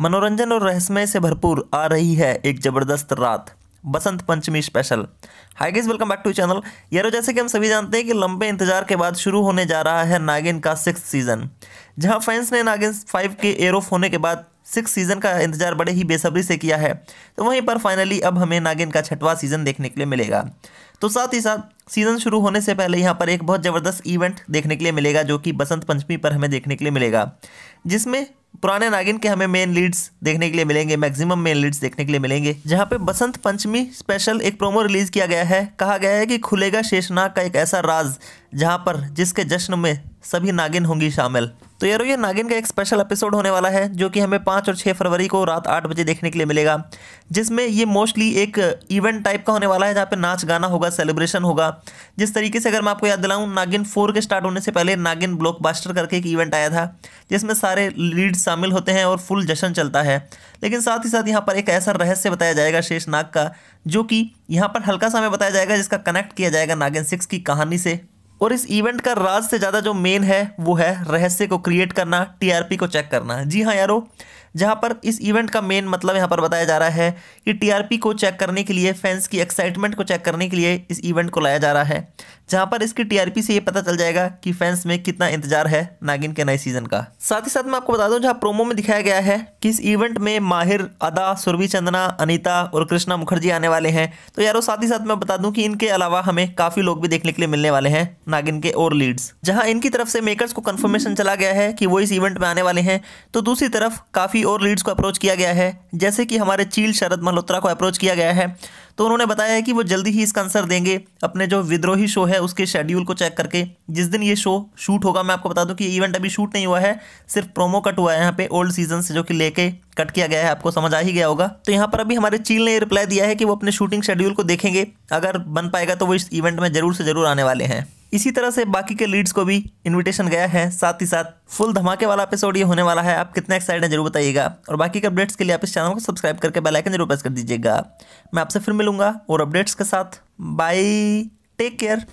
मनोरंजन और रहस्यमय से भरपूर आ रही है एक ज़बरदस्त रात Basant Panchami special hi guys welcome back to channel यारो जैसे कि हम सभी जानते हैं कि लंबे इंतजार के बाद शुरू होने जा रहा है नागिन का सिक्स सीज़न जहां फैंस ने नागिन फाइव के एयर ऑफ होने के बाद सिक्स सीज़न का इंतजार बड़े ही बेसब्री से किया है तो वहीं पर फाइनली अब हमें नागिन का छठवां सीज़न देखने के लिए मिलेगा तो साथ ही साथ सीज़न शुरू होने से पहले यहाँ पर एक बहुत ज़बरदस्त इवेंट देखने के लिए मिलेगा जो कि बसंत पंचमी पर हमें देखने के लिए मिलेगा जिसमें पुराने नागिन के हमें मेन लीड्स देखने के लिए मिलेंगे मैक्सिमम मेन लीड्स देखने के लिए मिलेंगे जहाँ पे बसंत पंचमी स्पेशल एक प्रोमो रिलीज किया गया है कहा गया है कि खुलेगा शेषनाग का एक ऐसा राज जहाँ पर जिसके जश्न में सभी नागिन होंगी शामिल तो यारो ये नागिन का एक स्पेशल एपिसोड होने वाला है जो कि हमें पाँच और छः फरवरी को रात आठ बजे देखने के लिए मिलेगा जिसमें ये मोस्टली एक इवेंट टाइप का होने वाला है जहाँ पे नाच गाना होगा सेलिब्रेशन होगा जिस तरीके से अगर मैं आपको याद दिलाऊँ नागिन फोर के स्टार्ट होने से पहले नागिन ब्लॉक करके एक इवेंट आया था जिसमें सारे लीड शामिल होते हैं और फुल जश्न चलता है लेकिन साथ ही साथ यहाँ पर एक ऐसा रहस्य बताया जाएगा शेष नाग का जो कि यहाँ पर हल्का सा हमें बताया जाएगा जिसका कनेक्ट किया जाएगा नागिन सिक्स की कहानी से और इस इवेंट का राज से ज़्यादा जो मेन है वो है रहस्य को क्रिएट करना टीआरपी को चेक करना जी हाँ यारो जहाँ पर इस इवेंट का मेन मतलब यहाँ पर बताया जा रहा है कि टीआरपी को चेक करने के लिए फैंस की एक्साइटमेंट को चेक करने के लिए इस इवेंट को लाया जा रहा है जहाँ पर इसकी टीआरपी से ये पता चल जाएगा कि फैंस में कितना इंतजार है नागिन के नए सीजन का साथ ही साथ मैं आपको बता दूं जहाँ प्रोमो में दिखाया गया है कि इस इवेंट में माहिर अदा सुरभि चंदना अनिता और कृष्णा मुखर्जी आने वाले हैं तो यारो साथ ही साथ मैं बता दूं कि इनके अलावा हमें काफ़ी लोग भी देखने के लिए मिलने वाले हैं नागिन के और लीड्स जहाँ इनकी तरफ से मेकर्स को कन्फर्मेशन चला गया है कि वो इस इवेंट में आने वाले हैं तो दूसरी तरफ काफ़ी और लीड्स को अप्रोच किया गया है जैसे कि हमारे चील शरद मल्होत्रा को अप्रोच किया गया है तो उन्होंने बताया है कि वो जल्दी ही इसका आंसर देंगे अपने जो विद्रोही शो है उसके शेड्यूल को चेक करके जिस दिन ये शो शूट होगा मैं आपको बता दूं कि ये इवेंट अभी शूट नहीं हुआ है सिर्फ प्रोमो कट हुआ है यहाँ पे ओल्ड सीजन से जो कि लेके कट किया गया है आपको समझ आ ही गया होगा तो यहाँ पर अभी हमारे चील ने रिप्लाई दिया है कि वो अपने शूटिंग शेड्यूल को देखेंगे अगर बन पाएगा तो वो इस इवेंट में ज़रूर से ज़रूर आने वाले हैं इसी तरह से बाकी के लीड्स को भी इनविटेशन गया है साथ ही साथ फुल धमाके वाला एपिसोड ये होने वाला है आप कितना एक्साइटेड हैं जरूर बताइएगा और बाकी के अपडेट्स के लिए आप इस चैनल को सब्सक्राइब करके बेल आइकन जरूर प्रेस कर दीजिएगा मैं आपसे फिर मिलूंगा और अपडेट्स के साथ बाय टेक केयर